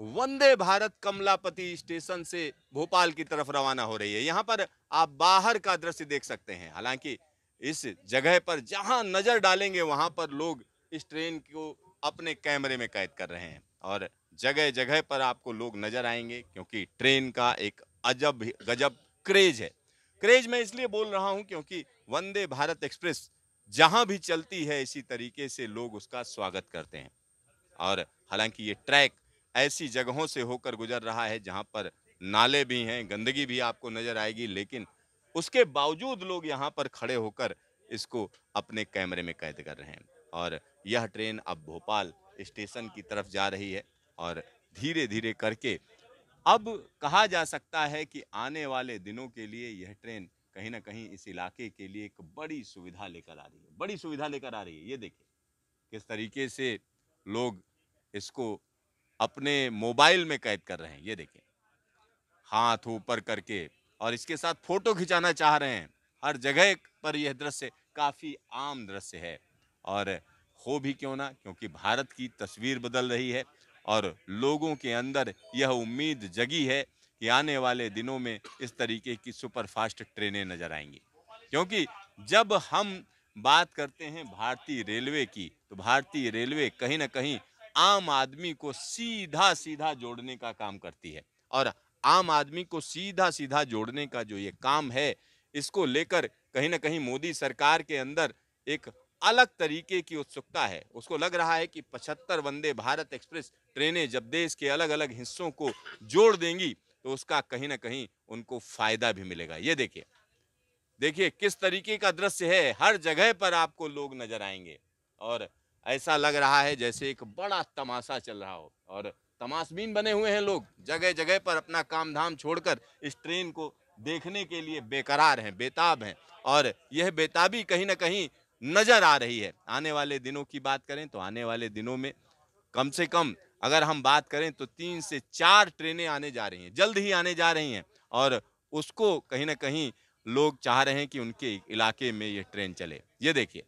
वंदे Bharat Kamlapati station से भोपाल की तरफ रवाना हो रही है यहाँ पर आप बाहर का दृश्य देख सकते हैं हालांकि इस जगह पर जहाँ नज़र डालेंगे वहाँ पर लोग इस ट्रेन को अपने कैमरे में कैद कर रहे हैं और जगह जगह पर आपको लोग नज़र आएंगे क्योंकि ट्रेन का एक अजब गजब क्रेज है क्रेज मैं इसलिए बोल रहा हूँ क्योंकि वंदे भारत एक्सप्रेस जहाँ भी चलती है इसी तरीके से लोग उसका स्वागत करते हैं और हालांकि ये ट्रैक ऐसी जगहों से होकर गुजर रहा है जहाँ पर नाले भी हैं गंदगी भी आपको नजर आएगी लेकिन उसके बावजूद लोग यहाँ पर खड़े होकर इसको अपने कैमरे में कैद कर रहे हैं और यह ट्रेन अब भोपाल स्टेशन की तरफ जा रही है और धीरे धीरे करके अब कहा जा सकता है कि आने वाले दिनों के लिए यह ट्रेन कहीं ना कहीं इस इलाके के लिए एक बड़ी सुविधा लेकर आ रही है बड़ी सुविधा लेकर आ रही है ये देखिए किस तरीके से लोग इसको अपने मोबाइल में कैद कर रहे हैं ये देखिए हाथ ऊपर करके और इसके साथ फोटो खिंचाना चाह रहे हैं हर जगह पर यह दृश्य काफ़ी आम दृश्य है और हो भी क्यों ना क्योंकि भारत की तस्वीर बदल रही है और लोगों के अंदर यह उम्मीद जगी है कि आने वाले दिनों में इस तरीके की सुपरफास्ट ट्रेनें नजर आएंगी क्योंकि जब हम बात करते हैं भारतीय रेलवे की तो भारतीय रेलवे कहीं ना कहीं आम आदमी को सीधा सीधा जोड़ने का काम करती है और आम आदमी को सीधा सीधा जोड़ने का जो ये काम है इसको लेकर कहीं ना कहीं मोदी सरकार के अंदर एक अलग तरीके की उत्सुकता है उसको लग रहा है कि पचहत्तर वंदे भारत एक्सप्रेस ट्रेनें जब देश के अलग अलग हिस्सों को जोड़ देंगी तो उसका कहीं ना कहीं उनको फायदा भी मिलेगा ये देखिए देखिए किस तरीके का दृश्य है हर जगह पर आपको लोग नजर आएंगे और ऐसा लग रहा है जैसे एक बड़ा तमाशा चल रहा हो और तमाशबीन बने हुए हैं लोग जगह जगह पर अपना काम धाम छोड़कर इस ट्रेन को देखने के लिए बेकरार हैं बेताब हैं और यह बेताबी कहीं ना कहीं नज़र आ रही है आने वाले दिनों की बात करें तो आने वाले दिनों में कम से कम अगर हम बात करें तो तीन से चार ट्रेनें आने जा रही हैं जल्द ही आने जा रही हैं और उसको कहीं ना कहीं लोग चाह रहे हैं कि उनके इलाके में ये ट्रेन चले ये देखिए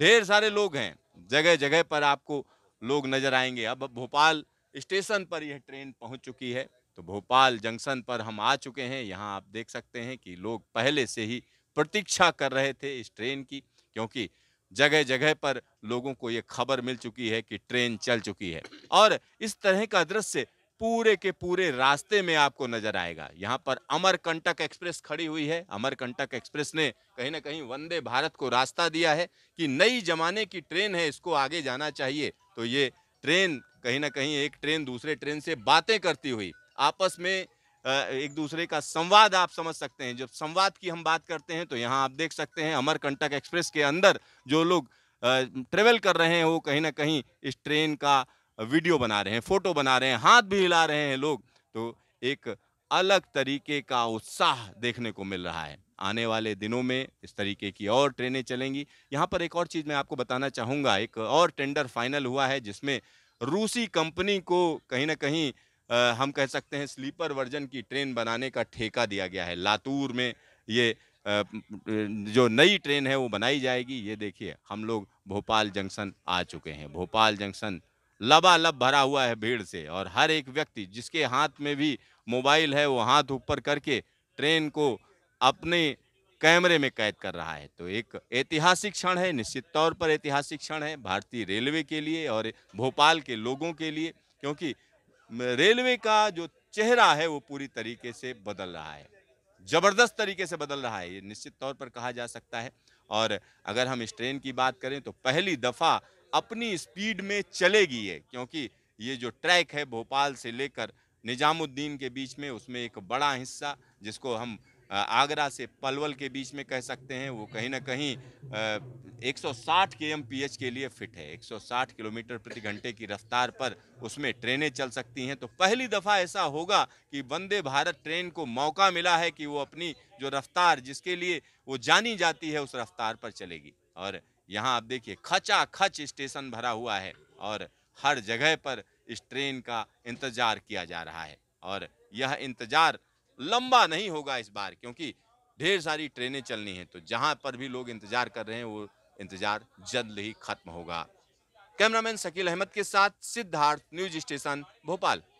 ढेर सारे लोग हैं जगह जगह पर आपको लोग नजर आएंगे अब भोपाल स्टेशन पर यह ट्रेन पहुंच चुकी है तो भोपाल जंक्शन पर हम आ चुके हैं यहाँ आप देख सकते हैं कि लोग पहले से ही प्रतीक्षा कर रहे थे इस ट्रेन की क्योंकि जगह जगह पर लोगों को ये खबर मिल चुकी है कि ट्रेन चल चुकी है और इस तरह का दृश्य पूरे के पूरे रास्ते में आपको नजर आएगा यहाँ पर अमरकंटक एक्सप्रेस खड़ी हुई है अमरकंटक एक्सप्रेस ने कहीं ना कहीं वंदे भारत को रास्ता दिया है कि नई जमाने की ट्रेन है इसको आगे जाना चाहिए तो ये ट्रेन कहीं ना कहीं एक ट्रेन दूसरे ट्रेन से बातें करती हुई आपस में एक दूसरे का संवाद आप समझ सकते हैं जब संवाद की हम बात करते हैं तो यहाँ आप देख सकते हैं अमरकंटक एक्सप्रेस के अंदर जो लोग ट्रेवल कर रहे हैं वो कहीं ना कहीं इस ट्रेन का वीडियो बना रहे हैं फोटो बना रहे हैं हाथ भी हिला रहे हैं लोग तो एक अलग तरीके का उत्साह देखने को मिल रहा है आने वाले दिनों में इस तरीके की और ट्रेनें चलेंगी यहाँ पर एक और चीज़ मैं आपको बताना चाहूँगा एक और टेंडर फाइनल हुआ है जिसमें रूसी कंपनी को कहीं ना कहीं आ, हम कह सकते हैं स्लीपर वर्जन की ट्रेन बनाने का ठेका दिया गया है लातूर में ये आ, जो नई ट्रेन है वो बनाई जाएगी ये देखिए हम लोग भोपाल जंक्शन आ चुके हैं भोपाल जंक्शन लबालब भरा हुआ है भीड़ से और हर एक व्यक्ति जिसके हाथ में भी मोबाइल है वो हाथ ऊपर करके ट्रेन को अपने कैमरे में कैद कर रहा है तो एक ऐतिहासिक क्षण है निश्चित तौर पर ऐतिहासिक क्षण है भारतीय रेलवे के लिए और भोपाल के लोगों के लिए क्योंकि रेलवे का जो चेहरा है वो पूरी तरीके से बदल रहा है जबरदस्त तरीके से बदल रहा है ये निश्चित तौर पर कहा जा सकता है और अगर हम इस ट्रेन की बात करें तो पहली दफ़ा अपनी स्पीड में चलेगी है क्योंकि ये जो ट्रैक है भोपाल से लेकर निजामुद्दीन के बीच में उसमें एक बड़ा हिस्सा जिसको हम आगरा से पलवल के बीच में कह सकते हैं वो कहीं ना कहीं 160 के एम पी के लिए फिट है 160 किलोमीटर प्रति घंटे की रफ्तार पर उसमें ट्रेनें चल सकती हैं तो पहली दफ़ा ऐसा होगा कि वंदे भारत ट्रेन को मौका मिला है कि वो अपनी जो रफ्तार जिसके लिए वो जानी जाती है उस रफ्तार पर चलेगी और यहाँ आप देखिए खचा खच स्टेशन भरा हुआ है और हर जगह पर इस ट्रेन का इंतजार किया जा रहा है और यह इंतजार लंबा नहीं होगा इस बार क्योंकि ढेर सारी ट्रेनें चलनी हैं तो जहाँ पर भी लोग इंतजार कर रहे हैं वो इंतजार जल्द ही खत्म होगा कैमरामैन शकील अहमद के साथ सिद्धार्थ न्यूज स्टेशन भोपाल